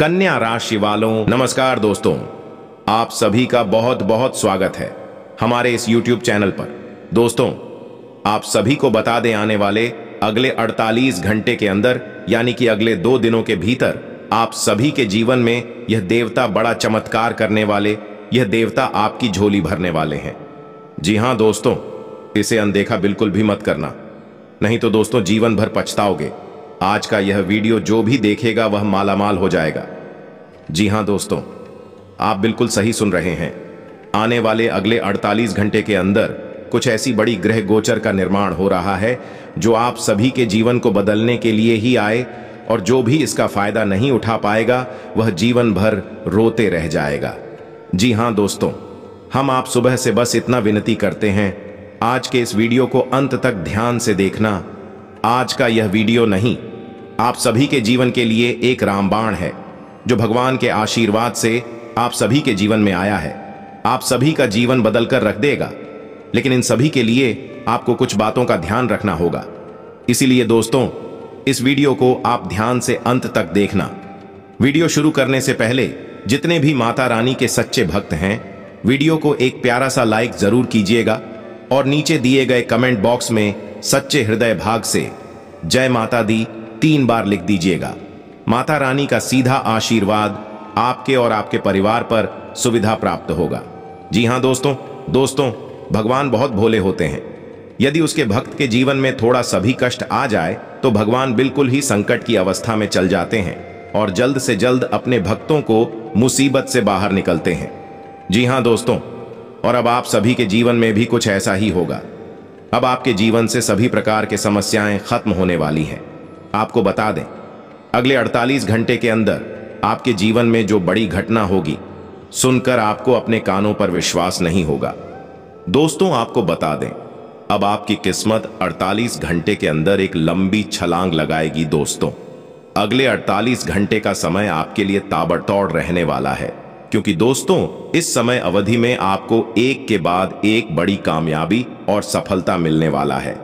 कन्या राशि वालों नमस्कार दोस्तों आप सभी का बहुत बहुत स्वागत है हमारे इस YouTube चैनल पर दोस्तों आप सभी को बता दें आने वाले अगले 48 घंटे के अंदर यानी कि अगले दो दिनों के भीतर आप सभी के जीवन में यह देवता बड़ा चमत्कार करने वाले यह देवता आपकी झोली भरने वाले हैं जी हां दोस्तों इसे अनदेखा बिल्कुल भी मत करना नहीं तो दोस्तों जीवन भर पछताओगे आज का यह वीडियो जो भी देखेगा वह मालामाल हो जाएगा जी हां दोस्तों आप बिल्कुल सही सुन रहे हैं आने वाले अगले 48 घंटे के अंदर कुछ ऐसी बड़ी ग्रह गोचर का निर्माण हो रहा है जो आप सभी के जीवन को बदलने के लिए ही आए और जो भी इसका फायदा नहीं उठा पाएगा वह जीवन भर रोते रह जाएगा जी हाँ दोस्तों हम आप सुबह से बस इतना विनती करते हैं आज के इस वीडियो को अंत तक ध्यान से देखना आज का यह वीडियो नहीं आप सभी के जीवन के लिए एक रामबाण है जो भगवान के आशीर्वाद से आप सभी के जीवन में आया है आप सभी का जीवन बदलकर रख देगा लेकिन इन सभी के लिए आपको कुछ बातों का ध्यान रखना होगा इसीलिए दोस्तों इस वीडियो को आप ध्यान से अंत तक देखना वीडियो शुरू करने से पहले जितने भी माता रानी के सच्चे भक्त हैं वीडियो को एक प्यारा सा लाइक जरूर कीजिएगा और नीचे दिए गए कमेंट बॉक्स में सच्चे हृदय भाग से जय माता दी तीन बार लिख दीजिएगा माता रानी का सीधा आशीर्वाद आपके और आपके परिवार पर सुविधा प्राप्त होगा जी हाँ दोस्तों दोस्तों भगवान बहुत भोले होते हैं यदि उसके भक्त के जीवन में थोड़ा सभी कष्ट आ जाए तो भगवान बिल्कुल ही संकट की अवस्था में चल जाते हैं और जल्द से जल्द अपने भक्तों को मुसीबत से बाहर निकलते हैं जी हाँ दोस्तों और अब आप सभी के जीवन में भी कुछ ऐसा ही होगा अब आपके जीवन से सभी प्रकार के समस्याएं खत्म होने वाली हैं आपको बता दें अगले 48 घंटे के अंदर आपके जीवन में जो बड़ी घटना होगी सुनकर आपको अपने कानों पर विश्वास नहीं होगा दोस्तों आपको बता दें अब आपकी किस्मत 48 घंटे के अंदर एक लंबी छलांग लगाएगी दोस्तों अगले 48 घंटे का समय आपके लिए ताबड़तोड़ रहने वाला है क्योंकि दोस्तों इस समय अवधि में आपको एक के बाद एक बड़ी कामयाबी और सफलता मिलने वाला है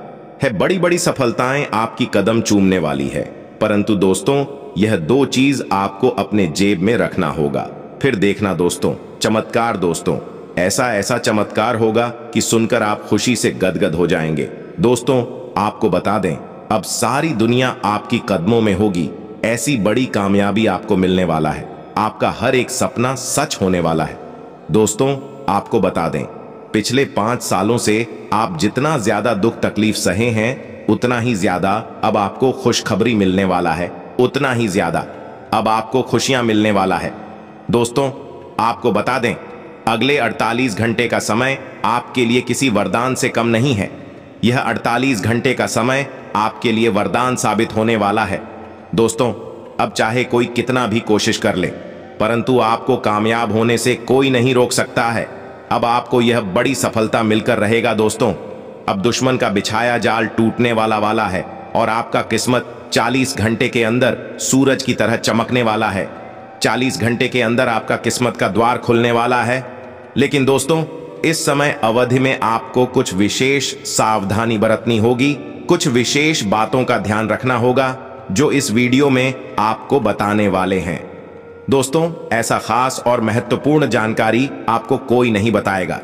है बड़ी बड़ी सफलताएं आपकी कदम चूमने वाली है परंतु दोस्तों यह दो चीज आपको अपने जेब में रखना होगा फिर देखना दोस्तों चमत्कार दोस्तों ऐसा ऐसा चमत्कार होगा कि सुनकर आप खुशी से गदगद हो जाएंगे दोस्तों आपको बता दें अब सारी दुनिया आपकी कदमों में होगी ऐसी बड़ी कामयाबी आपको मिलने वाला है आपका हर एक सपना सच होने वाला है दोस्तों आपको बता दें पिछले पांच सालों से आप जितना ज्यादा दुख तकलीफ सहे हैं उतना ही ज्यादा अब आपको खुशखबरी मिलने वाला है उतना ही ज्यादा अब आपको खुशियां मिलने वाला है दोस्तों आपको बता दें अगले 48 घंटे का समय आपके लिए किसी वरदान से कम नहीं है यह 48 घंटे का समय आपके लिए वरदान साबित होने वाला है दोस्तों अब चाहे कोई कितना भी कोशिश कर ले परंतु आपको कामयाब होने से कोई नहीं रोक सकता है अब आपको यह बड़ी सफलता मिलकर रहेगा दोस्तों अब दुश्मन का बिछाया जाल टूटने वाला वाला है और आपका किस्मत 40 घंटे के अंदर सूरज की तरह चमकने वाला है 40 घंटे के अंदर आपका किस्मत का द्वार खुलने वाला है लेकिन दोस्तों इस समय अवधि में आपको कुछ विशेष सावधानी बरतनी होगी कुछ विशेष बातों का ध्यान रखना होगा जो इस वीडियो में आपको बताने वाले हैं दोस्तों ऐसा खास और महत्वपूर्ण जानकारी आपको कोई नहीं बताएगा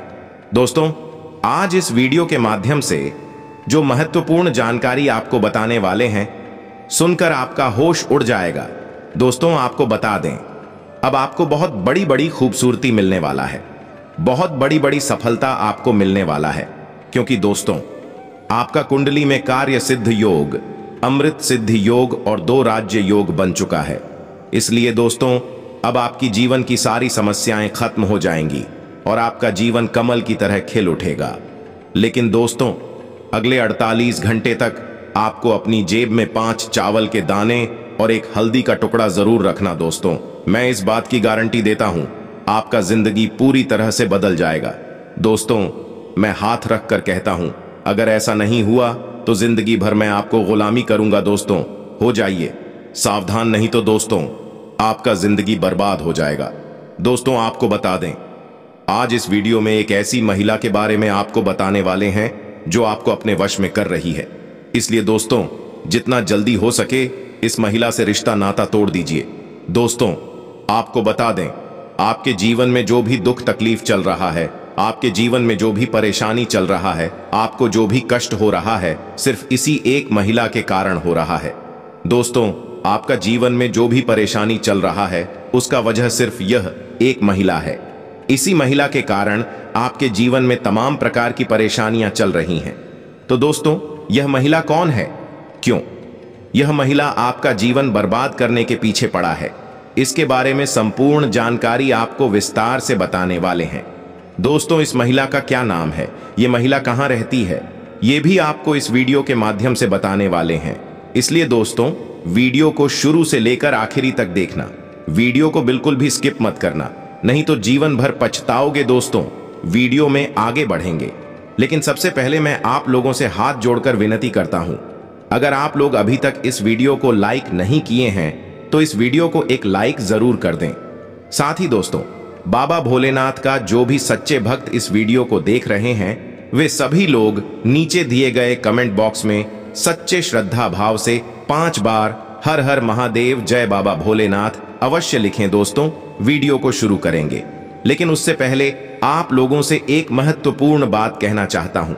दोस्तों आज इस वीडियो के माध्यम से जो महत्वपूर्ण जानकारी आपको बताने वाले हैं सुनकर आपका होश उड़ जाएगा दोस्तों आपको बता दें अब आपको बहुत बड़ी बड़ी खूबसूरती मिलने वाला है बहुत बड़ी बड़ी सफलता आपको मिलने वाला है क्योंकि दोस्तों आपका कुंडली में कार्य सिद्ध योग अमृत सिद्ध योग और दो राज्य योग बन चुका है इसलिए दोस्तों अब आपकी जीवन की सारी समस्याएं खत्म हो जाएंगी और आपका जीवन कमल की तरह खिल उठेगा लेकिन दोस्तों अगले 48 घंटे तक आपको अपनी जेब में पांच चावल के दाने और एक हल्दी का टुकड़ा जरूर रखना दोस्तों मैं इस बात की गारंटी देता हूं आपका जिंदगी पूरी तरह से बदल जाएगा दोस्तों मैं हाथ रख कर कहता हूं अगर ऐसा नहीं हुआ तो जिंदगी भर मैं आपको गुलामी करूंगा दोस्तों हो जाइए सावधान नहीं तो दोस्तों आपका जिंदगी बर्बाद हो जाएगा दोस्तों आपको बता दें आज इस वीडियो में एक ऐसी महिला के बारे में आपको बताने वाले हैं जो आपको अपने वश में कर रही है इसलिए दोस्तों जितना जल्दी हो सके इस महिला से रिश्ता नाता तोड़ दीजिए दोस्तों आपको बता दें आपके जीवन में जो भी दुख तकलीफ चल रहा है आपके जीवन में जो भी परेशानी चल रहा है आपको जो भी कष्ट हो रहा है सिर्फ इसी एक महिला के कारण हो रहा है दोस्तों आपका जीवन में जो भी परेशानी चल रहा है उसका वजह सिर्फ यह एक महिला है इसी महिला के कारण आपके जीवन में तमाम प्रकार की परेशानियां चल रही हैं तो दोस्तों यह महिला कौन है क्यों यह महिला आपका जीवन बर्बाद करने के पीछे पड़ा है इसके बारे में संपूर्ण जानकारी आपको विस्तार से बताने वाले हैं दोस्तों इस महिला का क्या नाम है ये महिला कहां रहती है ये भी आपको इस वीडियो के माध्यम से बताने वाले हैं इसलिए दोस्तों वीडियो को शुरू से लेकर आखिरी तक देखना वीडियो को बिल्कुल भी स्किप मत करना नहीं तो जीवन भर पछताओगे दोस्तों वीडियो में आगे बढ़ेंगे लेकिन सबसे पहले मैं आप लोगों से हाथ जोड़कर विनती करता हूं अगर आप लोग अभी तक इस वीडियो को लाइक नहीं किए हैं तो इस वीडियो को एक लाइक जरूर कर दें साथ ही दोस्तों बाबा भोलेनाथ का जो भी सच्चे भक्त इस वीडियो को देख रहे हैं वे सभी लोग नीचे दिए गए कमेंट बॉक्स में सच्चे श्रद्धा भाव से पांच बार हर हर महादेव जय बाबा भोलेनाथ अवश्य लिखें दोस्तों वीडियो को शुरू करेंगे लेकिन उससे पहले आप लोगों से एक महत्वपूर्ण बात कहना चाहता हूं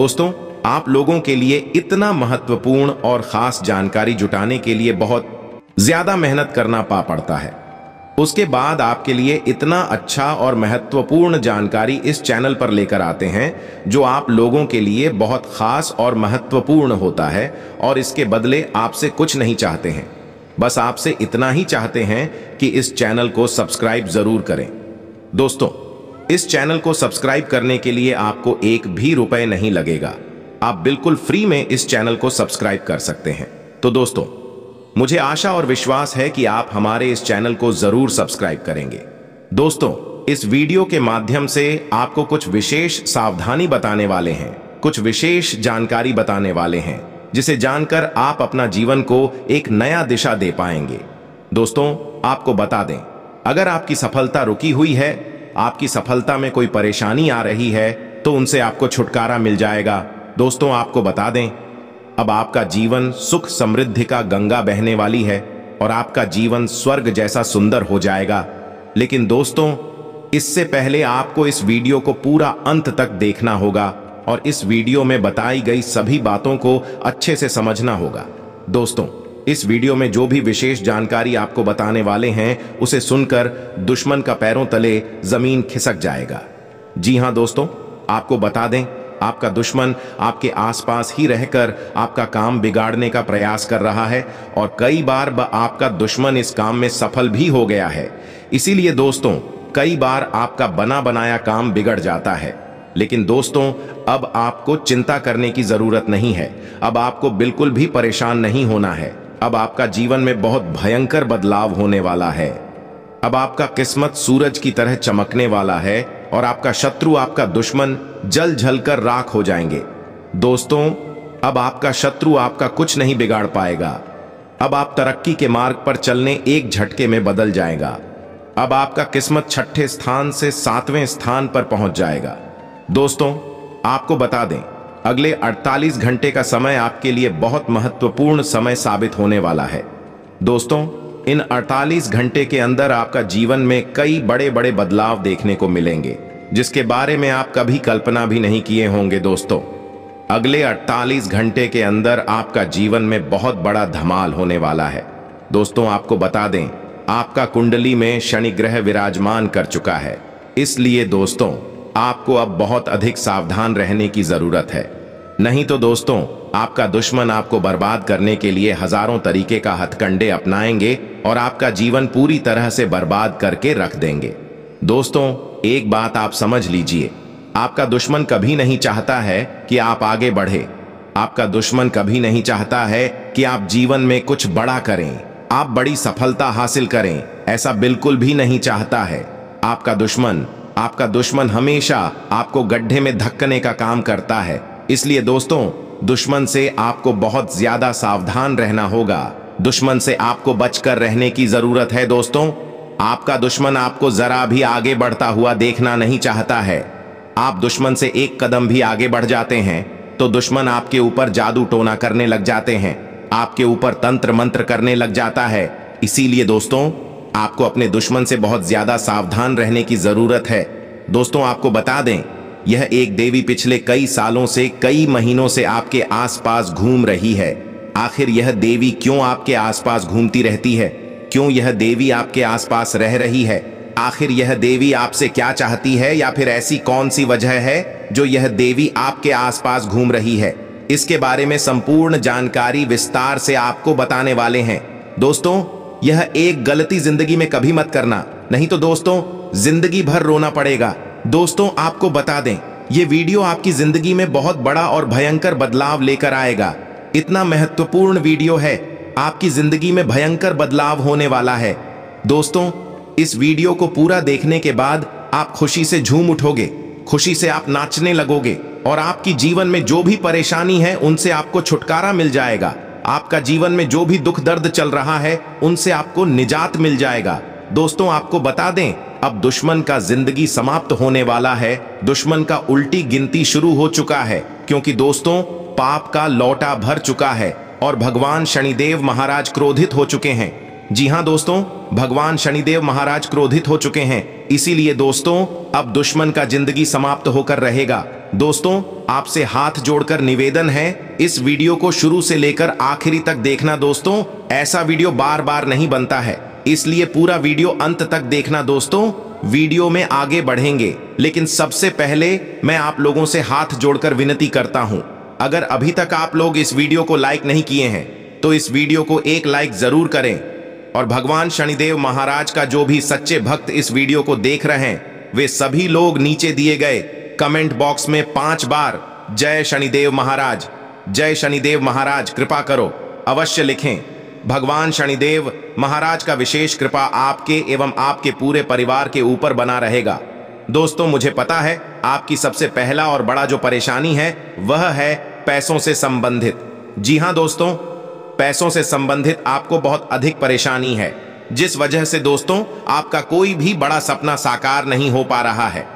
दोस्तों आप लोगों के लिए इतना महत्वपूर्ण और खास जानकारी जुटाने के लिए बहुत ज्यादा मेहनत करना पा पड़ता है उसके बाद आपके लिए इतना अच्छा और महत्वपूर्ण जानकारी इस चैनल पर लेकर आते हैं जो आप लोगों के लिए बहुत खास और महत्वपूर्ण होता है और इसके बदले आपसे कुछ नहीं चाहते हैं बस आपसे इतना ही चाहते हैं कि इस चैनल को सब्सक्राइब ज़रूर करें दोस्तों इस चैनल को सब्सक्राइब करने के लिए आपको एक भी रुपए नहीं लगेगा आप बिल्कुल फ्री में इस चैनल को सब्सक्राइब कर सकते हैं तो दोस्तों मुझे आशा और विश्वास है कि आप हमारे इस चैनल को जरूर सब्सक्राइब करेंगे दोस्तों इस वीडियो के माध्यम से आपको कुछ विशेष सावधानी बताने वाले हैं कुछ विशेष जानकारी बताने वाले हैं जिसे जानकर आप अपना जीवन को एक नया दिशा दे पाएंगे दोस्तों आपको बता दें अगर आपकी सफलता रुकी हुई है आपकी सफलता में कोई परेशानी आ रही है तो उनसे आपको छुटकारा मिल जाएगा दोस्तों आपको बता दें अब आपका जीवन सुख समृद्धि का गंगा बहने वाली है और आपका जीवन स्वर्ग जैसा सुंदर हो जाएगा लेकिन दोस्तों इससे पहले आपको इस वीडियो को पूरा अंत तक देखना होगा और इस वीडियो में बताई गई सभी बातों को अच्छे से समझना होगा दोस्तों इस वीडियो में जो भी विशेष जानकारी आपको बताने वाले हैं उसे सुनकर दुश्मन का पैरों तले जमीन खिसक जाएगा जी हाँ दोस्तों आपको बता दें आपका दुश्मन आपके आसपास ही रहकर आपका काम बिगाड़ने का प्रयास कर रहा है और कई बार आपका दुश्मन इस काम में सफल भी हो गया है इसीलिए दोस्तों कई बार आपका बना बनाया काम बिगड़ जाता है लेकिन दोस्तों अब आपको चिंता करने की जरूरत नहीं है अब आपको बिल्कुल भी परेशान नहीं होना है अब आपका जीवन में बहुत भयंकर बदलाव होने वाला है अब आपका किस्मत सूरज की तरह चमकने वाला है और आपका शत्रु आपका दुश्मन जल झल कर राख हो जाएंगे दोस्तों अब आपका शत्रु आपका कुछ नहीं बिगाड़ पाएगा अब आप तरक्की के मार्ग पर चलने एक झटके में बदल जाएगा अब आपका किस्मत छठे स्थान से सातवें स्थान पर पहुंच जाएगा दोस्तों आपको बता दें अगले 48 घंटे का समय आपके लिए बहुत महत्वपूर्ण समय साबित होने वाला है दोस्तों इन 48 घंटे के अंदर आपका जीवन में कई बड़े बड़े बदलाव देखने को मिलेंगे जिसके बारे में आप कभी कल्पना भी नहीं किए होंगे दोस्तों अगले 48 घंटे के अंदर आपका जीवन में बहुत बड़ा धमाल होने वाला है दोस्तों आपको बता दें आपका कुंडली में शनि ग्रह विराजमान कर चुका है इसलिए दोस्तों आपको अब बहुत अधिक सावधान रहने की जरूरत है नहीं तो दोस्तों आपका दुश्मन आपको बर्बाद करने के लिए हजारों तरीके का हथकंडे अपनाएंगे और आपका जीवन पूरी तरह से बर्बाद करके रख देंगे दोस्तों एक बात आप समझ लीजिए आपका दुश्मन कभी नहीं चाहता है कि आप आगे बढ़े आपका दुश्मन कभी नहीं चाहता है कि आप जीवन में कुछ बड़ा करें आप बड़ी सफलता हासिल करें ऐसा बिल्कुल भी नहीं चाहता है आपका दुश्मन आपका दुश्मन हमेशा आपको गड्ढे में धक्कने का काम करता है इसलिए दोस्तों दुश्मन से आपको बहुत ज्यादा सावधान रहना होगा दुश्मन से आपको बचकर रहने की जरूरत है दोस्तों आपका दुश्मन आपको जरा भी आगे बढ़ता हुआ देखना नहीं चाहता है आप दुश्मन से एक कदम भी आगे बढ़ जाते हैं तो दुश्मन आपके ऊपर जादू टोना करने लग जाते हैं आपके ऊपर तंत्र मंत्र करने लग जाता है इसीलिए दोस्तों आपको अपने दुश्मन से बहुत ज्यादा सावधान रहने की जरूरत है दोस्तों आपको बता दें यह एक देवी पिछले कई सालों से कई महीनों से आपके आसपास घूम रही है आखिर यह देवी क्यों आपके आसपास घूमती रहती है क्यों यह देवी आपके आसपास रह रही है आखिर यह देवी आपसे क्या चाहती है या फिर ऐसी कौन सी वजह है जो यह देवी आपके आसपास घूम रही है इसके बारे में संपूर्ण जानकारी विस्तार से आपको बताने वाले हैं दोस्तों यह एक गलती जिंदगी में कभी मत करना नहीं तो दोस्तों जिंदगी भर रोना पड़ेगा दोस्तों आपको बता दें ये वीडियो आपकी जिंदगी में बहुत बड़ा और भयंकर बदलाव लेकर आएगा इतना महत्वपूर्ण वीडियो है आपकी जिंदगी में भयंकर बदलाव होने वाला है दोस्तों इस वीडियो को पूरा देखने के बाद आप खुशी से झूम उठोगे खुशी से आप नाचने लगोगे और आपकी जीवन में जो भी परेशानी है उनसे आपको छुटकारा मिल जाएगा आपका जीवन में जो भी दुख दर्द चल रहा है उनसे आपको निजात मिल जाएगा दोस्तों आपको बता दें अब दुश्मन का जिंदगी समाप्त होने वाला है दुश्मन का उल्टी गिनती शुरू हो चुका है क्योंकि दोस्तों पाप का लौटा भर चुका है और भगवान शनिदेव महाराज क्रोधित हो चुके हैं जी हाँ दोस्तों भगवान शनिदेव महाराज क्रोधित हो चुके हैं इसीलिए दोस्तों अब दुश्मन का जिंदगी समाप्त होकर रहेगा दोस्तों आपसे हाथ जोड़कर निवेदन है इस वीडियो को शुरू से लेकर आखिरी तक देखना दोस्तों ऐसा वीडियो बार बार नहीं बनता है इसलिए पूरा वीडियो अंत तक देखना दोस्तों वीडियो में आगे बढ़ेंगे लेकिन सबसे पहले मैं आप लोगों से हाथ जोड़कर विनती करता हूं अगर अभी तक आप लोग इस वीडियो को लाइक नहीं किए हैं तो इस वीडियो को एक लाइक जरूर करें और भगवान शनिदेव महाराज का जो भी सच्चे भक्त इस वीडियो को देख रहे हैं वे सभी लोग नीचे दिए गए कमेंट बॉक्स में पांच बार जय शनिदेव महाराज जय शनिदेव महाराज कृपा करो अवश्य लिखें भगवान शनिदेव महाराज का विशेष कृपा आपके एवं आपके पूरे परिवार के ऊपर बना रहेगा दोस्तों मुझे पता है आपकी सबसे पहला और बड़ा जो परेशानी है वह है पैसों से संबंधित जी हाँ दोस्तों पैसों से संबंधित आपको बहुत अधिक परेशानी है जिस वजह से दोस्तों आपका कोई भी बड़ा सपना साकार नहीं हो पा रहा है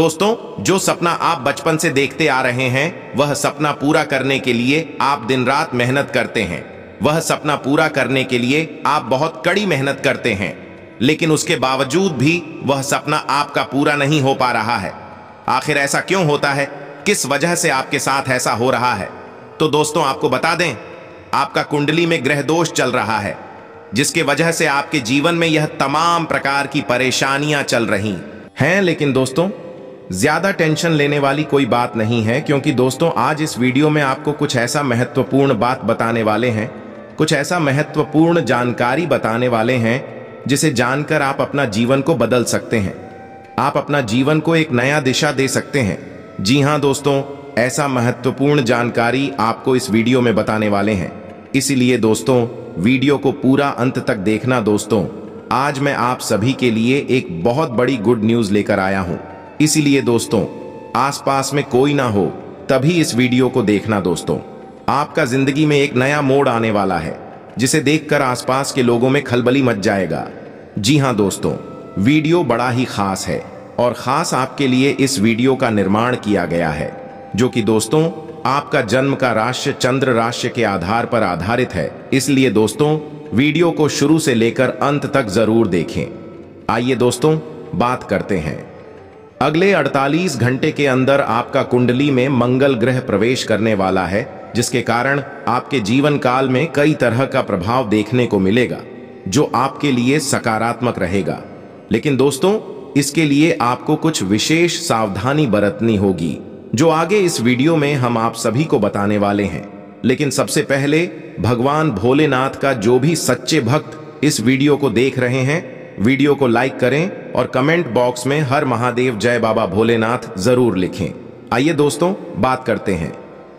दोस्तों जो सपना आप बचपन से देखते आ रहे हैं वह सपना पूरा करने के लिए आप दिन रात मेहनत करते हैं वह सपना पूरा करने के लिए आप बहुत कड़ी मेहनत करते हैं लेकिन उसके बावजूद भी वह सपना आपका पूरा नहीं हो पा रहा है आखिर ऐसा क्यों होता है किस वजह से आपके साथ ऐसा हो रहा है तो दोस्तों आपको बता दें आपका कुंडली में ग्रह दोष चल रहा है जिसके वजह से आपके जीवन में यह तमाम प्रकार की परेशानियां चल रही हैं लेकिन दोस्तों ज्यादा टेंशन लेने वाली कोई बात नहीं है क्योंकि दोस्तों आज इस वीडियो में आपको कुछ ऐसा महत्वपूर्ण बात बताने वाले हैं कुछ ऐसा महत्वपूर्ण जानकारी बताने वाले हैं जिसे जानकर आप अपना जीवन को बदल सकते हैं आप अपना जीवन को एक नया दिशा दे सकते हैं जी हाँ दोस्तों ऐसा महत्वपूर्ण जानकारी आपको इस वीडियो में बताने वाले हैं इसलिए दोस्तों वीडियो को पूरा अंत तक देखना दोस्तों आज मैं आप सभी के लिए एक बहुत बड़ी गुड न्यूज लेकर आया हूं इसीलिए दोस्तों आसपास में कोई ना हो तभी इस वीडियो को देखना दोस्तों आपका जिंदगी में एक नया मोड़ आने वाला है जिसे देखकर आसपास के लोगों में खलबली मच जाएगा जी हाँ दोस्तों वीडियो बड़ा ही खास है और खास आपके लिए इस वीडियो का निर्माण किया गया है जो कि दोस्तों आपका जन्म का राष्ट्र चंद्र राश्य के आधार पर आधारित है इसलिए दोस्तों वीडियो को शुरू से लेकर अंत तक जरूर देखें आइए दोस्तों बात करते हैं अगले 48 घंटे के अंदर आपका कुंडली में मंगल ग्रह प्रवेश करने वाला है जिसके कारण आपके जीवन काल में कई तरह का प्रभाव देखने को मिलेगा जो आपके लिए सकारात्मक रहेगा लेकिन दोस्तों इसके लिए आपको कुछ विशेष सावधानी बरतनी होगी जो आगे इस वीडियो में हम आप सभी को बताने वाले हैं लेकिन सबसे पहले भगवान भोलेनाथ का जो भी सच्चे भक्त इस वीडियो को देख रहे हैं वीडियो को लाइक करें और कमेंट बॉक्स में हर महादेव जय बाबा भोलेनाथ जरूर लिखें आइए दोस्तों बात करते हैं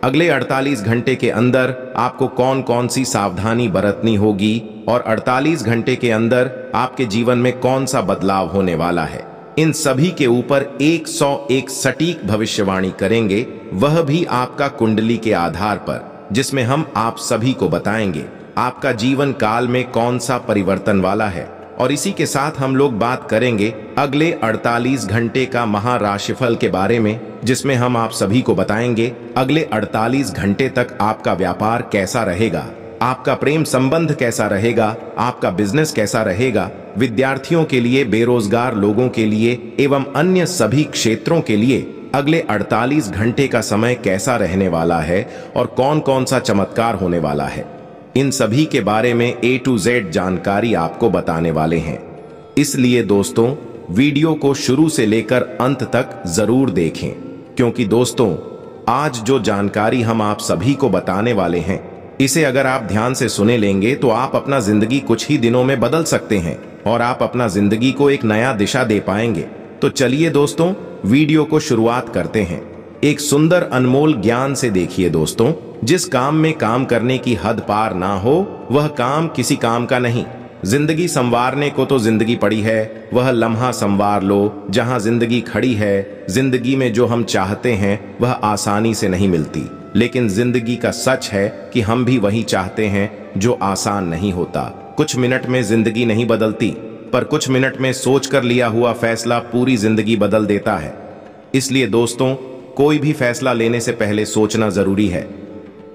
अगले 48 घंटे के अंदर आपको कौन कौन सी सावधानी बरतनी होगी और 48 घंटे के अंदर आपके जीवन में कौन सा बदलाव होने वाला है इन सभी के ऊपर 101 सटीक भविष्यवाणी करेंगे वह भी आपका कुंडली के आधार पर जिसमें हम आप सभी को बताएंगे आपका जीवन काल में कौन सा परिवर्तन वाला है और इसी के साथ हम लोग बात करेंगे अगले 48 घंटे का महाराशिफल के बारे में जिसमें हम आप सभी को बताएंगे अगले 48 घंटे तक आपका व्यापार कैसा रहेगा आपका प्रेम संबंध कैसा रहेगा आपका बिजनेस कैसा रहेगा विद्यार्थियों के लिए बेरोजगार लोगों के लिए एवं अन्य सभी क्षेत्रों के लिए अगले 48 घंटे का समय कैसा रहने वाला है और कौन कौन सा चमत्कार होने वाला है इन सभी के बारे में ए टू जेड जानकारी आपको बताने वाले हैं इसलिए दोस्तों वीडियो को शुरू से लेकर अंत तक जरूर देखें क्योंकि दोस्तों आज जो जानकारी हम आप सभी को बताने वाले हैं इसे अगर आप ध्यान से सुने लेंगे तो आप अपना जिंदगी कुछ ही दिनों में बदल सकते हैं और आप अपना जिंदगी को एक नया दिशा दे पाएंगे तो चलिए दोस्तों वीडियो को शुरुआत करते हैं एक सुंदर अनमोल ज्ञान से देखिए दोस्तों जिस काम में काम करने की हद पार ना हो वह काम किसी काम का नहीं जिंदगी संवारने को तो जिंदगी पड़ी है वह लम्हा संवार लो जहां जिंदगी खड़ी है जिंदगी में जो हम चाहते हैं वह आसानी से नहीं मिलती लेकिन जिंदगी का सच है कि हम भी वही चाहते हैं जो आसान नहीं होता कुछ मिनट में जिंदगी नहीं बदलती पर कुछ मिनट में सोच कर लिया हुआ फैसला पूरी जिंदगी बदल देता है इसलिए दोस्तों कोई भी फैसला लेने से पहले सोचना जरूरी है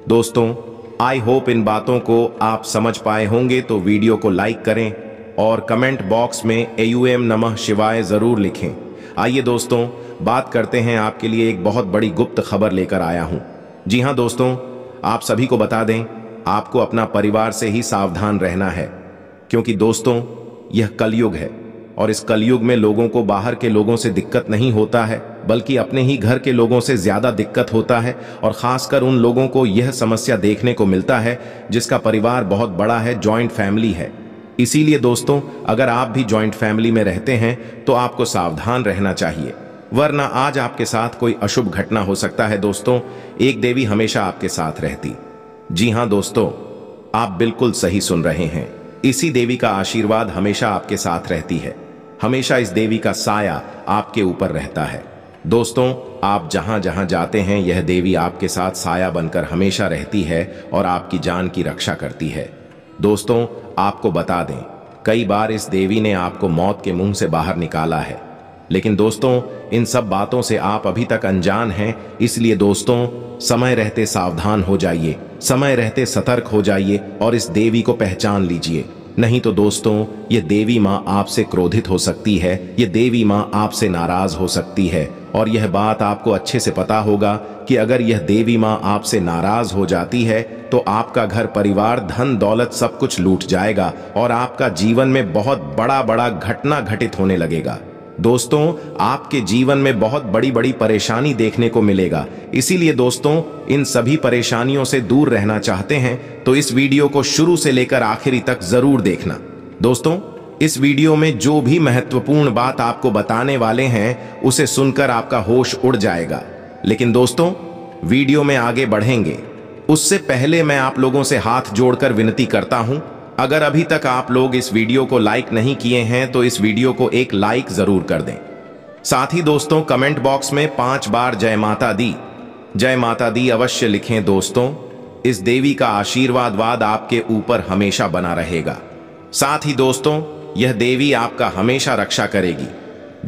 दोस्तों आई होप इन बातों को आप समझ पाए होंगे तो वीडियो को लाइक करें और कमेंट बॉक्स में ए एम नमः शिवाय ज़रूर लिखें आइए दोस्तों बात करते हैं आपके लिए एक बहुत बड़ी गुप्त खबर लेकर आया हूं जी हां दोस्तों आप सभी को बता दें आपको अपना परिवार से ही सावधान रहना है क्योंकि दोस्तों यह कलयुग है और इस कलयुग में लोगों को बाहर के लोगों से दिक्कत नहीं होता है बल्कि अपने ही घर के लोगों से ज़्यादा दिक्कत होता है और ख़ासकर उन लोगों को यह समस्या देखने को मिलता है जिसका परिवार बहुत बड़ा है ज्वाइंट फैमिली है इसीलिए दोस्तों अगर आप भी ज्वाइंट फैमिली में रहते हैं तो आपको सावधान रहना चाहिए वरना आज आपके साथ कोई अशुभ घटना हो सकता है दोस्तों एक देवी हमेशा आपके साथ रहती जी हाँ दोस्तों आप बिल्कुल सही सुन रहे हैं इसी देवी का आशीर्वाद हमेशा आपके साथ रहती है हमेशा इस देवी का साया आपके ऊपर रहता है दोस्तों आप जहाँ जहां जाते हैं यह देवी आपके साथ साया बनकर हमेशा रहती है और आपकी जान की रक्षा करती है दोस्तों आपको बता दें कई बार इस देवी ने आपको मौत के मुंह से बाहर निकाला है लेकिन दोस्तों इन सब बातों से आप अभी तक अनजान हैं इसलिए दोस्तों समय रहते सावधान हो जाइए समय रहते सतर्क हो जाइए और इस देवी को पहचान लीजिए नहीं तो दोस्तों ये देवी माँ आपसे क्रोधित हो सकती है ये देवी माँ आपसे नाराज हो सकती है और यह बात आपको अच्छे से पता होगा कि अगर यह देवी माँ आपसे नाराज हो जाती है तो आपका घर परिवार धन दौलत सब कुछ लूट जाएगा और आपका जीवन में बहुत बड़ा बड़ा घटना घटित होने लगेगा दोस्तों आपके जीवन में बहुत बड़ी बड़ी परेशानी देखने को मिलेगा इसीलिए दोस्तों इन सभी परेशानियों से दूर रहना चाहते हैं तो इस वीडियो को शुरू से लेकर आखिरी तक जरूर देखना दोस्तों इस वीडियो में जो भी महत्वपूर्ण बात आपको बताने वाले हैं उसे सुनकर आपका होश उड़ जाएगा लेकिन दोस्तों वीडियो में आगे बढ़ेंगे उससे पहले मैं आप लोगों से हाथ जोड़कर विनती करता हूं अगर अभी तक आप लोग इस वीडियो को लाइक नहीं किए हैं तो इस वीडियो को एक लाइक जरूर कर दें साथ ही दोस्तों कमेंट बॉक्स में पांच बार जय माता दी जय माता दी अवश्य लिखें दोस्तों इस देवी का आशीर्वादवाद आपके ऊपर हमेशा बना रहेगा साथ ही दोस्तों यह देवी आपका हमेशा रक्षा करेगी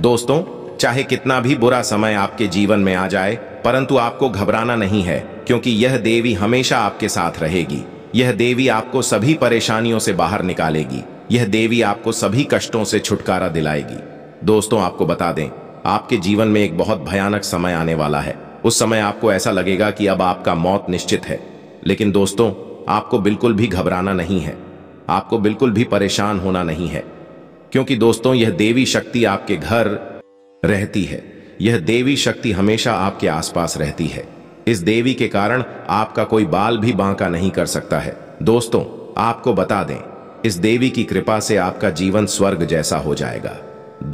दोस्तों चाहे कितना भी बुरा समय आपके जीवन में आ जाए परंतु आपको घबराना नहीं है क्योंकि यह देवी हमेशा आपके साथ रहेगी यह देवी आपको सभी परेशानियों से बाहर निकालेगी यह देवी आपको सभी कष्टों से छुटकारा दिलाएगी दोस्तों आपको बता दें आपके जीवन में एक बहुत भयानक समय आने वाला है उस समय आपको ऐसा लगेगा कि अब आपका मौत निश्चित है लेकिन दोस्तों आपको बिल्कुल भी घबराना नहीं है आपको बिल्कुल भी परेशान होना नहीं है क्योंकि दोस्तों यह देवी शक्ति आपके घर रहती है यह देवी शक्ति हमेशा आपके आसपास रहती है इस देवी के कारण आपका कोई बाल भी बांका नहीं कर सकता है दोस्तों आपको बता दें इस देवी की कृपा से आपका जीवन स्वर्ग जैसा हो जाएगा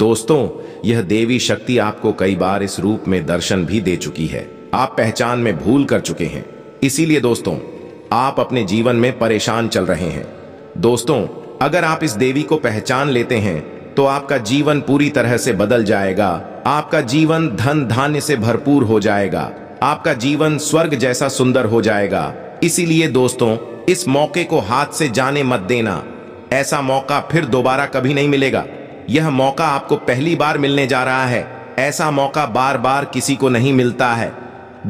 दोस्तों यह देवी शक्ति आपको कई बार इस रूप में दर्शन भी दे चुकी है आप पहचान में भूल कर चुके हैं इसीलिए दोस्तों आप अपने जीवन में परेशान चल रहे हैं दोस्तों अगर आप इस देवी को पहचान लेते हैं तो आपका जीवन पूरी तरह से बदल जाएगा आपका जीवन धन धान्य से भरपूर हो जाएगा आपका जीवन स्वर्ग जैसा सुंदर हो जाएगा इसीलिए दोस्तों इस मौके को हाथ से जाने मत देना ऐसा मौका फिर दोबारा कभी नहीं मिलेगा यह मौका आपको पहली बार मिलने जा रहा है ऐसा मौका बार बार किसी को नहीं मिलता है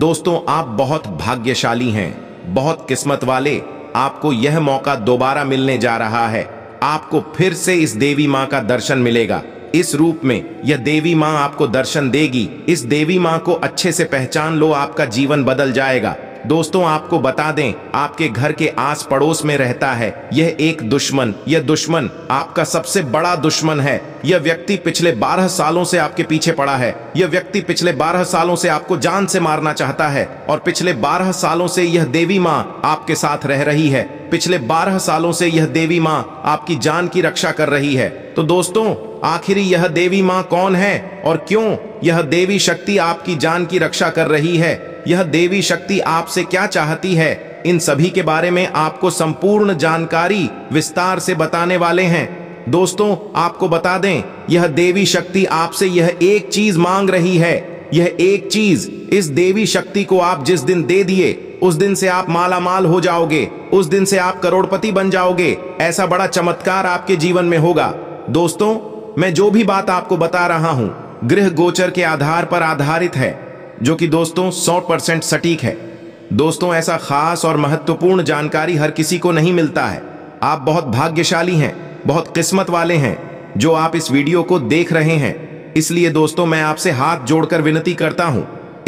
दोस्तों आप बहुत भाग्यशाली हैं बहुत किस्मत वाले आपको यह मौका दोबारा मिलने जा रहा है आपको फिर से इस देवी माँ का दर्शन मिलेगा इस रूप में यह देवी माँ आपको दर्शन देगी इस देवी माँ को अच्छे से पहचान लो आपका जीवन बदल जाएगा दोस्तों आपको बता दें आपके घर के आस पड़ोस में रहता है यह एक दुश्मन यह दुश्मन आपका सबसे बड़ा दुश्मन है यह व्यक्ति पिछले 12 सालों से आपके पीछे पड़ा है यह व्यक्ति पिछले 12 सालों से आपको जान से मारना चाहता है और पिछले 12 सालों से यह देवी माँ आपके साथ रह रही है पिछले 12 सालों से यह देवी माँ आपकी जान की रक्षा कर रही है तो दोस्तों आखिर यह देवी माँ कौन है और क्यों यह देवी शक्ति आपकी जान की रक्षा कर रही है यह देवी शक्ति आपसे क्या चाहती है इन सभी के बारे में आपको संपूर्ण जानकारी विस्तार से बताने वाले हैं दोस्तों आपको बता दें यह देवी शक्ति आपसे यह एक चीज मांग रही है यह एक चीज इस देवी शक्ति को आप जिस दिन दे दिए उस दिन से आप माला माल हो जाओगे उस दिन से आप करोड़पति बन जाओगे ऐसा बड़ा चमत्कार आपके जीवन में होगा दोस्तों मैं जो भी बात आपको बता रहा हूं गृह गोचर के आधार पर आधारित है जो कि दोस्तों 100 परसेंट सटीक है दोस्तों ऐसा खास और महत्वपूर्ण जानकारी हर किसी को नहीं मिलता है आप बहुत भाग्यशाली हैं बहुत किस्मत वाले हैं जो आप इस वीडियो को देख रहे हैं इसलिए दोस्तों मैं आपसे हाथ जोड़कर विनती करता हूं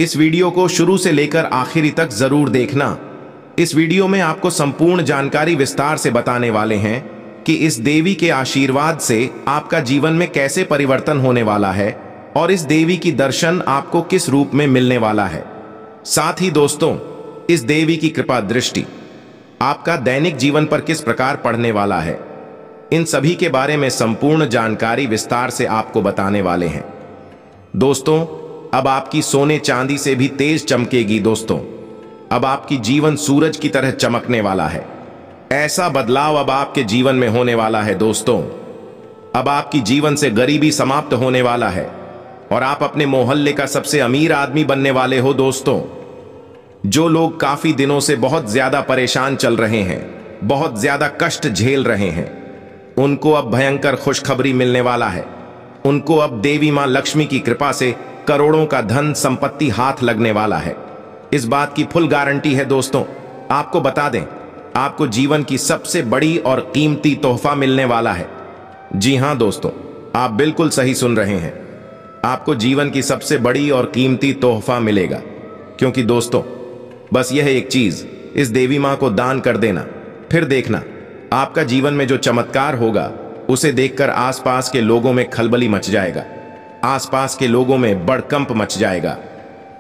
इस वीडियो को शुरू से लेकर आखिरी तक जरूर देखना इस वीडियो में आपको संपूर्ण जानकारी विस्तार से बताने वाले हैं कि इस देवी के आशीर्वाद से आपका जीवन में कैसे परिवर्तन होने वाला है और इस देवी की दर्शन आपको किस रूप में मिलने वाला है साथ ही दोस्तों इस देवी की कृपा दृष्टि आपका दैनिक जीवन पर किस प्रकार पढ़ने वाला है इन सभी के बारे में संपूर्ण जानकारी विस्तार से आपको बताने वाले हैं दोस्तों अब आपकी सोने चांदी से भी तेज चमकेगी दोस्तों अब आपकी जीवन सूरज की तरह चमकने वाला है ऐसा बदलाव अब आपके जीवन में होने वाला है दोस्तों अब आपकी जीवन से गरीबी समाप्त होने वाला है और आप अपने मोहल्ले का सबसे अमीर आदमी बनने वाले हो दोस्तों जो लोग काफी दिनों से बहुत ज्यादा परेशान चल रहे हैं बहुत ज्यादा कष्ट झेल रहे हैं उनको अब भयंकर खुशखबरी मिलने वाला है उनको अब देवी मां लक्ष्मी की कृपा से करोड़ों का धन संपत्ति हाथ लगने वाला है इस बात की फुल गारंटी है दोस्तों आपको बता दें आपको जीवन की सबसे बड़ी और कीमती तोहफा मिलने वाला है जी हां दोस्तों आप बिल्कुल सही सुन रहे हैं आपको जीवन की सबसे बड़ी और कीमती तोहफा मिलेगा क्योंकि दोस्तों बस यह एक चीज इस देवी मां को दान कर देना फिर देखना आपका जीवन में जो चमत्कार होगा उसे देखकर आसपास के लोगों में खलबली मच जाएगा आसपास के लोगों में बड़कंप मच जाएगा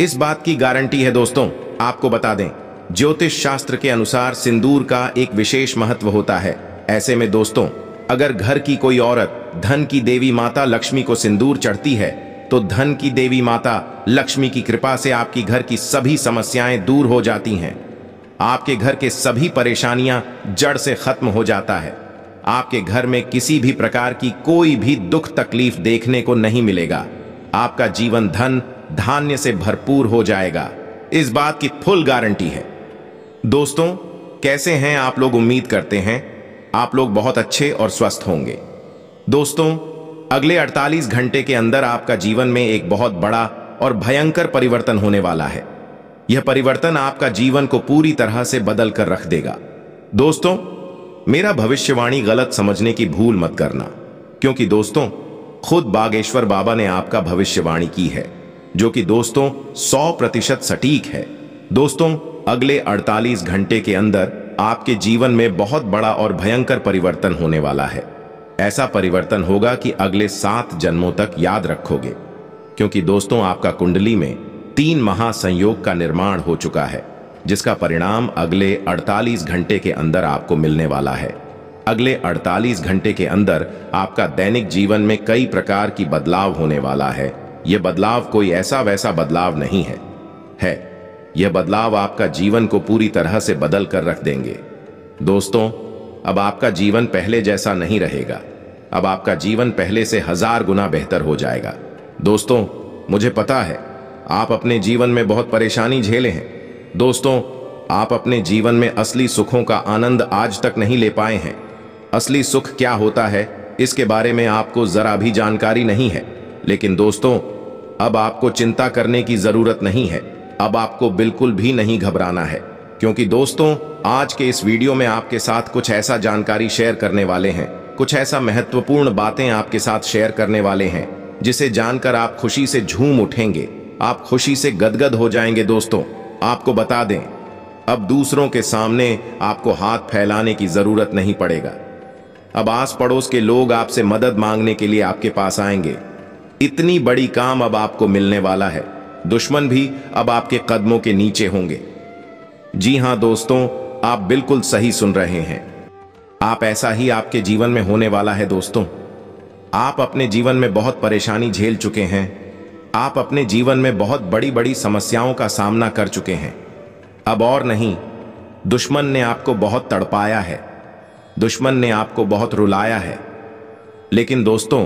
इस बात की गारंटी है दोस्तों आपको बता दें ज्योतिष शास्त्र के अनुसार सिंदूर का एक विशेष महत्व होता है ऐसे में दोस्तों अगर घर की कोई औरत धन की देवी माता लक्ष्मी को सिंदूर चढ़ती है तो धन की देवी माता लक्ष्मी की कृपा से आपकी घर की सभी समस्याएं दूर हो जाती हैं आपके घर के सभी परेशानियां जड़ से खत्म हो जाता है आपके घर में किसी भी प्रकार की कोई भी दुख तकलीफ देखने को नहीं मिलेगा आपका जीवन धन धान्य से भरपूर हो जाएगा इस बात की फुल गारंटी है दोस्तों कैसे हैं आप लोग उम्मीद करते हैं आप लोग बहुत अच्छे और स्वस्थ होंगे दोस्तों अगले 48 घंटे के अंदर आपका जीवन में एक बहुत बड़ा और भयंकर परिवर्तन होने वाला है यह परिवर्तन आपका जीवन को पूरी तरह से बदल कर रख देगा दोस्तों मेरा भविष्यवाणी गलत समझने की भूल मत करना क्योंकि दोस्तों खुद बागेश्वर बाबा ने आपका भविष्यवाणी की है जो कि दोस्तों 100 प्रतिशत सटीक है दोस्तों अगले 48 घंटे के अंदर आपके जीवन में बहुत बड़ा और भयंकर परिवर्तन होने वाला है ऐसा परिवर्तन होगा कि अगले सात जन्मों तक याद रखोगे क्योंकि दोस्तों आपका कुंडली में तीन महासंयोग का निर्माण हो चुका है जिसका परिणाम अगले 48 घंटे के अंदर आपको मिलने वाला है अगले 48 घंटे के अंदर आपका दैनिक जीवन में कई प्रकार की बदलाव होने वाला है ये बदलाव कोई ऐसा वैसा बदलाव नहीं है है यह बदलाव आपका जीवन को पूरी तरह से बदल कर रख देंगे दोस्तों अब आपका जीवन पहले जैसा नहीं रहेगा अब आपका जीवन पहले से हजार गुना बेहतर हो जाएगा दोस्तों मुझे पता है आप अपने जीवन में बहुत परेशानी झेले हैं दोस्तों आप अपने जीवन में असली सुखों का आनंद आज तक नहीं ले पाए हैं असली सुख क्या होता है इसके बारे में आपको जरा भी जानकारी नहीं है लेकिन दोस्तों अब आपको चिंता करने की जरूरत नहीं है अब आपको बिल्कुल भी नहीं घबराना है क्योंकि दोस्तों आज के इस वीडियो में आपके साथ कुछ ऐसा जानकारी शेयर करने वाले हैं कुछ ऐसा महत्वपूर्ण बातें आपके साथ शेयर करने वाले हैं जिसे जानकर आप खुशी से झूम उठेंगे आप खुशी से गदगद हो जाएंगे दोस्तों आपको बता दें अब दूसरों के सामने आपको हाथ फैलाने की जरूरत नहीं पड़ेगा अब आस पड़ोस के लोग आपसे मदद मांगने के लिए आपके पास आएंगे इतनी बड़ी काम अब आपको मिलने वाला है दुश्मन भी अब आपके कदमों के नीचे होंगे जी हां दोस्तों आप बिल्कुल सही सुन रहे हैं आप ऐसा ही आपके जीवन में होने वाला है दोस्तों आप अपने जीवन में बहुत परेशानी झेल चुके हैं आप अपने जीवन में बहुत बड़ी बड़ी समस्याओं का सामना कर चुके हैं अब और नहीं दुश्मन ने आपको बहुत तड़पाया है दुश्मन ने आपको बहुत रुलाया है लेकिन दोस्तों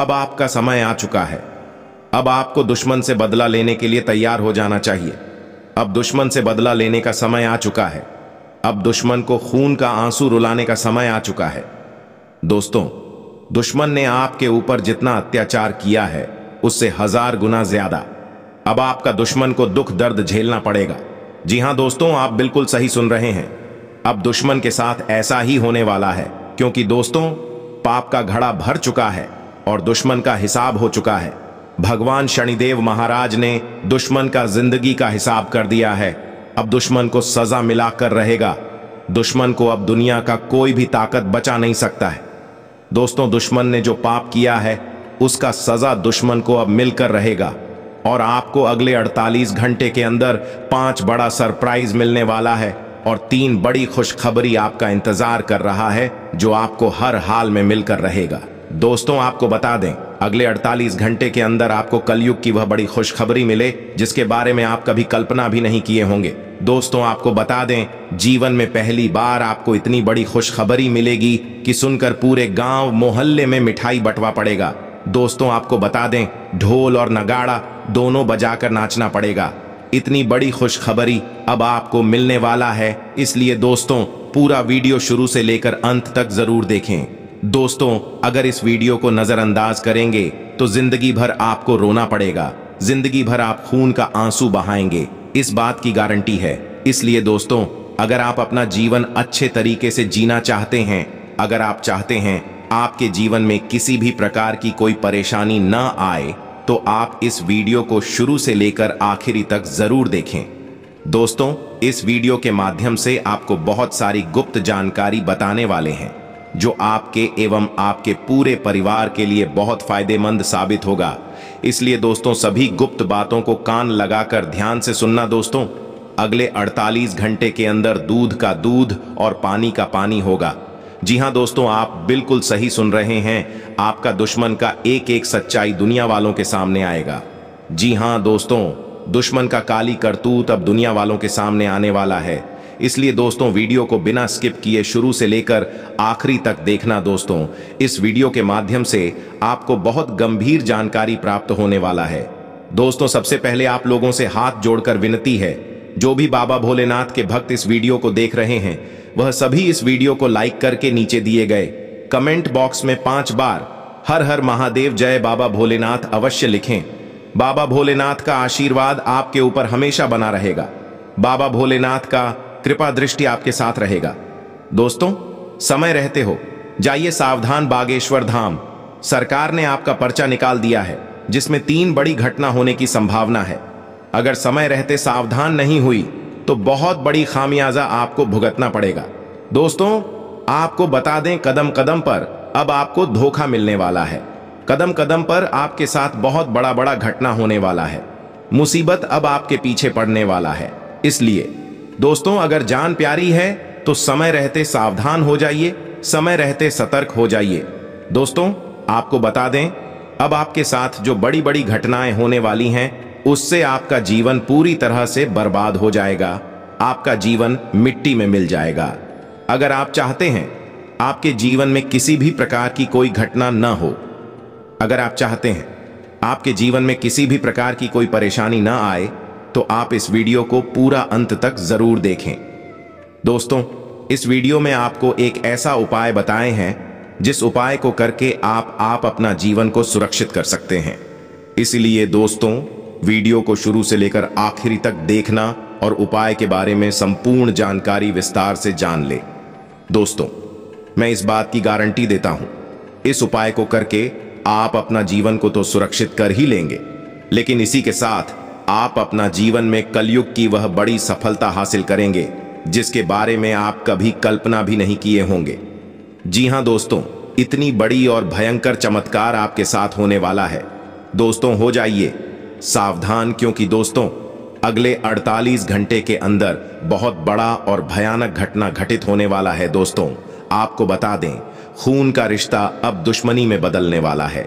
अब आपका समय आ चुका है अब आपको दुश्मन से बदला लेने के लिए तैयार हो जाना चाहिए अब दुश्मन से बदला लेने का समय आ चुका है अब दुश्मन को खून का आंसू रुलाने का समय आ चुका है दोस्तों दुश्मन ने आपके ऊपर जितना अत्याचार किया है उससे हजार गुना ज्यादा अब आपका दुश्मन को दुख दर्द झेलना पड़ेगा जी हां दोस्तों आप बिल्कुल सही सुन रहे हैं अब दुश्मन के साथ ऐसा ही होने वाला है क्योंकि दोस्तों पाप का घड़ा भर चुका है और दुश्मन का हिसाब हो चुका है भगवान शनिदेव महाराज ने दुश्मन का जिंदगी का हिसाब कर दिया है अब दुश्मन को सजा मिलाकर रहेगा दुश्मन को अब दुनिया का कोई भी ताकत बचा नहीं सकता है दोस्तों दुश्मन ने जो पाप किया है उसका सजा दुश्मन को अब मिलकर रहेगा और आपको अगले 48 घंटे के अंदर पांच बड़ा सरप्राइज मिलने वाला है और तीन बड़ी खुशखबरी आपका इंतजार कर रहा है जो आपको हर हाल में मिलकर रहेगा दोस्तों आपको बता दें अगले 48 घंटे के अंदर आपको कलयुग की वह बड़ी खुशखबरी मिले जिसके बारे में आप कभी कल्पना भी नहीं किए होंगे दोस्तों आपको बता दें जीवन में पहली बार आपको इतनी बड़ी खुशखबरी मिलेगी कि सुनकर पूरे गांव मोहल्ले में मिठाई बंटवा पड़ेगा दोस्तों आपको बता दें ढोल और नगाड़ा दोनों बजाकर नाचना पड़ेगा इतनी बड़ी खुशखबरी अब आपको मिलने वाला है इसलिए दोस्तों पूरा वीडियो शुरू से लेकर अंत तक जरूर देखें दोस्तों अगर इस वीडियो को नज़रअंदाज करेंगे तो जिंदगी भर आपको रोना पड़ेगा जिंदगी भर आप खून का आंसू बहाएंगे इस बात की गारंटी है इसलिए दोस्तों अगर आप अपना जीवन अच्छे तरीके से जीना चाहते हैं अगर आप चाहते हैं आपके जीवन में किसी भी प्रकार की कोई परेशानी न आए तो आप इस वीडियो को शुरू से लेकर आखिरी तक जरूर देखें दोस्तों इस वीडियो के माध्यम से आपको बहुत सारी गुप्त जानकारी बताने वाले हैं जो आपके एवं आपके पूरे परिवार के लिए बहुत फायदेमंद साबित होगा इसलिए दोस्तों सभी गुप्त बातों को कान लगाकर ध्यान से सुनना दोस्तों अगले 48 घंटे के अंदर दूध का दूध और पानी का पानी होगा जी हां दोस्तों आप बिल्कुल सही सुन रहे हैं आपका दुश्मन का एक एक सच्चाई दुनिया वालों के सामने आएगा जी हां दोस्तों दुश्मन का काली करतूत अब दुनिया वालों के सामने आने वाला है इसलिए दोस्तों वीडियो को बिना स्किप किए शुरू से लेकर आखिरी तक देखना दोस्तों इस वीडियो के माध्यम से आपको बहुत गंभीर जानकारी प्राप्त होने वाला है दोस्तों सबसे पहले आप लोगों से हाथ जोड़कर विनती है जो भी बाबा भोलेनाथ के भक्त इस वीडियो को देख रहे हैं वह सभी इस वीडियो को लाइक करके नीचे दिए गए कमेंट बॉक्स में पांच बार हर हर महादेव जय बाबा भोलेनाथ अवश्य लिखें बाबा भोलेनाथ का आशीर्वाद आपके ऊपर हमेशा बना रहेगा बाबा भोलेनाथ का कृपा दृष्टि आपके साथ रहेगा दोस्तों समय रहते हो जाइए सावधान बागेश्वर धाम सरकार ने आपका पर्चा निकाल दिया है जिसमें तीन बड़ी घटना होने की संभावना है अगर समय रहते सावधान नहीं हुई तो बहुत बड़ी खामियाजा आपको भुगतना पड़ेगा दोस्तों आपको बता दें कदम कदम पर अब आपको धोखा मिलने वाला है कदम कदम पर आपके साथ बहुत बड़ा बड़ा घटना होने वाला है मुसीबत अब आपके पीछे पड़ने वाला है इसलिए दोस्तों अगर जान प्यारी है तो समय रहते सावधान हो जाइए समय रहते सतर्क हो जाइए दोस्तों आपको बता दें अब आपके साथ जो बड़ी बड़ी घटनाएं होने वाली हैं उससे आपका जीवन पूरी तरह से बर्बाद हो जाएगा आपका जीवन मिट्टी में मिल जाएगा अगर आप चाहते हैं आपके जीवन में किसी भी प्रकार की कोई घटना न हो अगर आप चाहते हैं आपके जीवन में किसी भी प्रकार की कोई परेशानी ना आए तो आप इस वीडियो को पूरा अंत तक ज़रूर देखें दोस्तों इस वीडियो में आपको एक ऐसा उपाय बताए हैं जिस उपाय को करके आप आप अपना जीवन को सुरक्षित कर सकते हैं इसलिए दोस्तों वीडियो को शुरू से लेकर आखिरी तक देखना और उपाय के बारे में संपूर्ण जानकारी विस्तार से जान ले दोस्तों मैं इस बात की गारंटी देता हूं इस उपाय को करके आप अपना जीवन को तो सुरक्षित कर ही लेंगे लेकिन इसी के साथ आप अपना जीवन में कलयुग की वह बड़ी सफलता हासिल करेंगे जिसके बारे में आप कभी कल्पना भी नहीं किए होंगे जी हां दोस्तों इतनी बड़ी और भयंकर चमत्कार आपके साथ होने वाला है दोस्तों हो जाइए सावधान क्योंकि दोस्तों अगले 48 घंटे के अंदर बहुत बड़ा और भयानक घटना घटित होने वाला है दोस्तों आपको बता दें खून का रिश्ता अब दुश्मनी में बदलने वाला है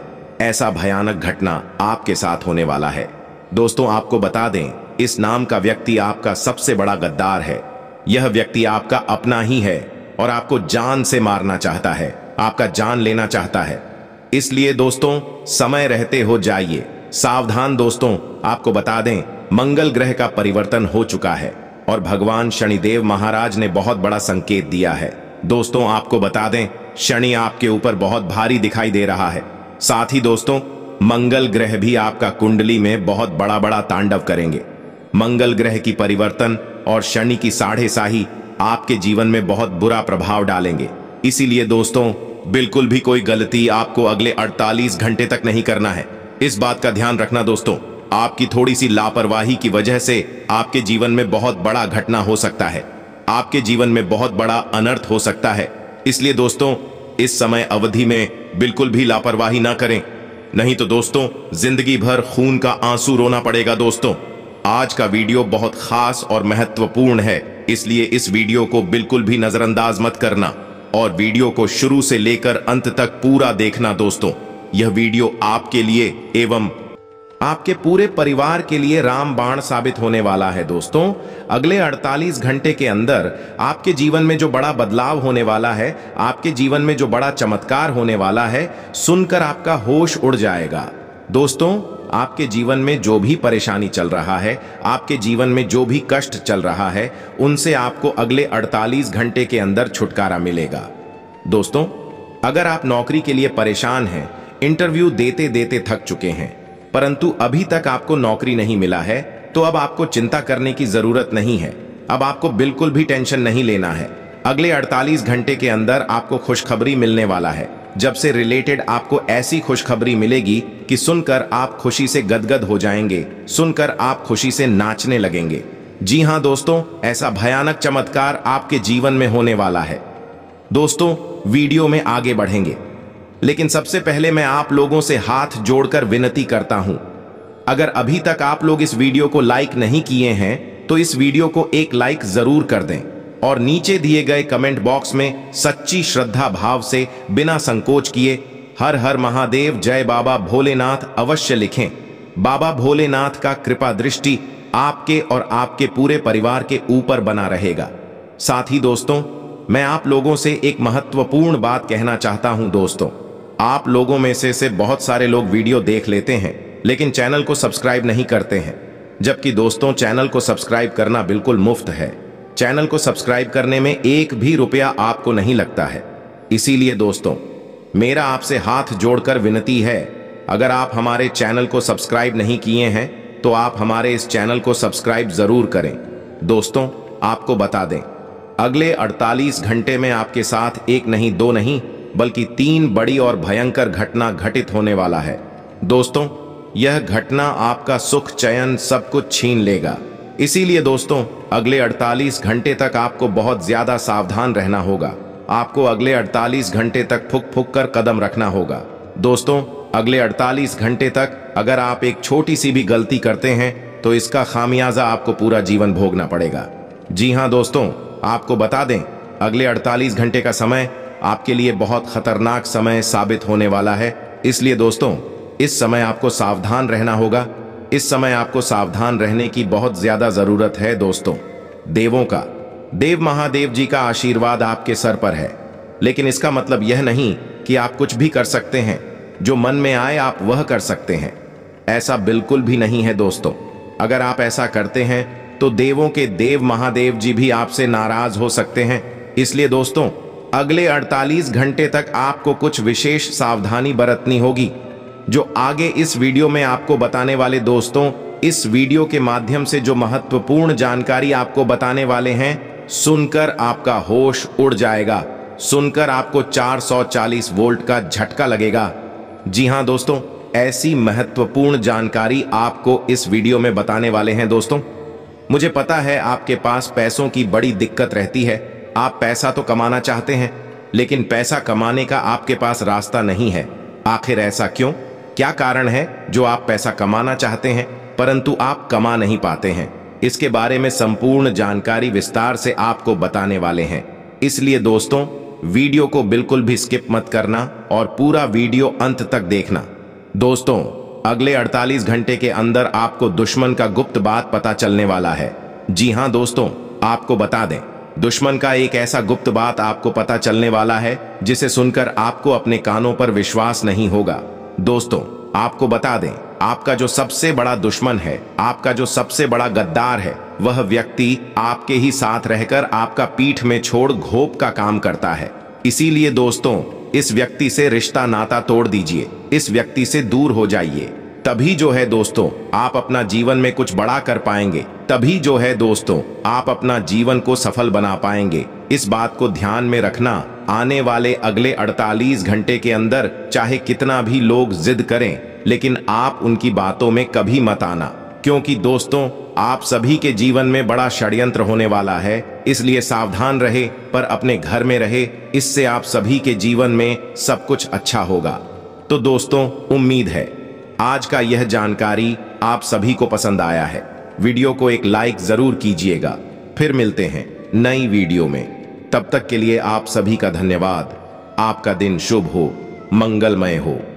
ऐसा भयानक घटना आपके साथ होने वाला है दोस्तों आपको बता दें इस नाम का व्यक्ति आपका सबसे बड़ा गद्दार है यह व्यक्ति आपका अपना ही है और आपको जान से मारना चाहता है आपका जान लेना चाहता है इसलिए दोस्तों समय रहते हो जाइए सावधान दोस्तों आपको बता दें मंगल ग्रह का परिवर्तन हो चुका है और भगवान शनिदेव महाराज ने बहुत बड़ा संकेत दिया है दोस्तों आपको बता दें शनि आपके ऊपर बहुत भारी दिखाई दे रहा है साथ ही दोस्तों मंगल ग्रह भी आपका कुंडली में बहुत बड़ा बड़ा तांडव करेंगे मंगल ग्रह की परिवर्तन और शनि की साढ़े साही आपके जीवन में बहुत बुरा प्रभाव डालेंगे इसीलिए दोस्तों बिल्कुल भी कोई गलती आपको अगले 48 घंटे तक नहीं करना है इस बात का ध्यान रखना दोस्तों आपकी थोड़ी सी लापरवाही की वजह से आपके जीवन में बहुत बड़ा घटना हो सकता है आपके जीवन में बहुत बड़ा अनर्थ हो सकता है इसलिए दोस्तों इस समय अवधि में बिल्कुल भी लापरवाही ना करें नहीं तो दोस्तों जिंदगी भर खून का आंसू रोना पड़ेगा दोस्तों आज का वीडियो बहुत खास और महत्वपूर्ण है इसलिए इस वीडियो को बिल्कुल भी नजरअंदाज मत करना और वीडियो को शुरू से लेकर अंत तक पूरा देखना दोस्तों यह वीडियो आपके लिए एवं आपके पूरे परिवार के लिए राम बाण साबित होने वाला है दोस्तों अगले 48 घंटे के अंदर आपके जीवन में जो बड़ा बदलाव होने वाला है आपके जीवन में जो बड़ा चमत्कार होने वाला है सुनकर आपका होश उड़ जाएगा दोस्तों आपके जीवन में जो भी परेशानी चल रहा है आपके जीवन में जो भी कष्ट चल रहा है उनसे आपको अगले 48 घंटे के अंदर छुटकारा मिलेगा दोस्तों अगर आप नौकरी के लिए परेशान हैं इंटरव्यू देते देते थक चुके हैं परंतु अभी तक आपको नौकरी नहीं मिला है तो अब आपको चिंता करने की जरूरत नहीं है अब आपको बिल्कुल भी टेंशन नहीं लेना है अगले 48 घंटे के अंदर आपको खुशखबरी मिलने वाला है जब से रिलेटेड आपको ऐसी खुशखबरी मिलेगी कि सुनकर आप खुशी से गदगद हो जाएंगे सुनकर आप खुशी से नाचने लगेंगे जी हाँ दोस्तों ऐसा भयानक चमत्कार आपके जीवन में होने वाला है दोस्तों वीडियो में आगे बढ़ेंगे लेकिन सबसे पहले मैं आप लोगों से हाथ जोड़कर विनती करता हूं अगर अभी तक आप लोग इस वीडियो को लाइक नहीं किए हैं तो इस वीडियो को एक लाइक जरूर कर दें और नीचे दिए गए कमेंट बॉक्स में सच्ची श्रद्धा भाव से बिना संकोच किए हर हर महादेव जय बाबा भोलेनाथ अवश्य लिखें बाबा भोलेनाथ का कृपा दृष्टि आपके और आपके पूरे परिवार के ऊपर बना रहेगा साथ ही दोस्तों मैं आप लोगों से एक महत्वपूर्ण बात कहना चाहता हूं दोस्तों आप लोगों में से से बहुत सारे लोग वीडियो देख लेते हैं लेकिन चैनल को सब्सक्राइब नहीं करते हैं जबकि दोस्तों चैनल को सब्सक्राइब करना बिल्कुल मुफ्त है चैनल को सब्सक्राइब करने में एक भी रुपया आपको नहीं लगता है इसीलिए दोस्तों मेरा आपसे हाथ जोड़कर विनती है अगर आप हमारे चैनल को सब्सक्राइब नहीं किए हैं तो आप हमारे इस चैनल को सब्सक्राइब ज़रूर करें दोस्तों आपको बता दें अगले 48 घंटे में आपके साथ एक नहीं दो नहीं बल्कि तीन बड़ी और भयंकर घटना घटित होने वाला है दोस्तों यह घटना आपका सुख चयन सब कुछ छीन लेगा इसीलिए दोस्तों अगले 48 घंटे तक आपको बहुत ज्यादा सावधान रहना होगा आपको अगले 48 घंटे तक फुक फुक कर कदम रखना होगा दोस्तों अगले 48 घंटे तक अगर आप एक छोटी सी भी गलती करते हैं तो इसका खामियाजा आपको पूरा जीवन भोगना पड़ेगा जी हाँ दोस्तों आपको बता दें अगले 48 घंटे का समय आपके लिए बहुत खतरनाक समय साबित होने वाला है इसलिए दोस्तों इस समय आपको सावधान रहना होगा इस समय आपको सावधान रहने की बहुत ज्यादा जरूरत है दोस्तों देवों का देव महादेव जी का आशीर्वाद आपके सर पर है लेकिन इसका मतलब यह नहीं कि आप कुछ भी कर सकते हैं जो मन में आए आप वह कर सकते हैं ऐसा बिल्कुल भी नहीं है दोस्तों अगर आप ऐसा करते हैं तो देवों के देव महादेव जी भी आपसे नाराज हो सकते हैं इसलिए दोस्तों अगले 48 घंटे तक आपको कुछ विशेष सावधानी बरतनी होगी जो आगे इस वीडियो में आपको बताने वाले दोस्तों इस वीडियो के माध्यम से जो महत्वपूर्ण जानकारी आपको बताने वाले हैं सुनकर आपका होश उड़ जाएगा सुनकर आपको 440 वोल्ट का झटका लगेगा जी हाँ दोस्तों ऐसी महत्वपूर्ण जानकारी आपको इस वीडियो में बताने वाले हैं दोस्तों मुझे पता है आपके पास पैसों की बड़ी दिक्कत रहती है आप पैसा तो कमाना चाहते हैं लेकिन पैसा कमाने का आपके पास रास्ता नहीं है आखिर ऐसा क्यों क्या कारण है जो आप पैसा कमाना चाहते हैं परंतु आप कमा नहीं पाते हैं इसके बारे में संपूर्ण जानकारी विस्तार से आपको बताने वाले हैं इसलिए दोस्तों वीडियो को बिल्कुल भी स्किप मत करना और पूरा वीडियो अंत तक देखना दोस्तों अगले 48 घंटे के अंदर आपको दुश्मन का गुप्त बात पता चलने वाला है जी हाँ दोस्तों आपको बता दें दुश्मन का एक ऐसा गुप्त बात आपको पता चलने वाला है जिसे सुनकर आपको अपने कानों पर विश्वास नहीं होगा दोस्तों आपको बता दें आपका जो सबसे बड़ा दुश्मन है आपका जो सबसे बड़ा गद्दार है वह व्यक्ति आपके ही साथ रहकर आपका पीठ में छोड़ घोप का काम करता है इसीलिए दोस्तों इस व्यक्ति से रिश्ता नाता तोड़ दीजिए इस व्यक्ति से दूर हो जाइए तभी जो है दोस्तों आप अपना जीवन में कुछ बड़ा कर पाएंगे तभी जो है दोस्तों आप अपना जीवन को सफल बना पाएंगे इस बात को ध्यान में रखना आने वाले अगले 48 घंटे के अंदर चाहे कितना भी लोग जिद करें लेकिन आप उनकी बातों में कभी मत आना क्योंकि दोस्तों आप सभी के जीवन में बड़ा षड्यंत्र होने वाला है इसलिए सावधान रहे पर अपने घर में रहे इससे आप सभी के जीवन में सब कुछ अच्छा होगा तो दोस्तों उम्मीद है आज का यह जानकारी आप सभी को पसंद आया है वीडियो को एक लाइक जरूर कीजिएगा फिर मिलते हैं नई वीडियो में तब तक के लिए आप सभी का धन्यवाद आपका दिन शुभ हो मंगलमय हो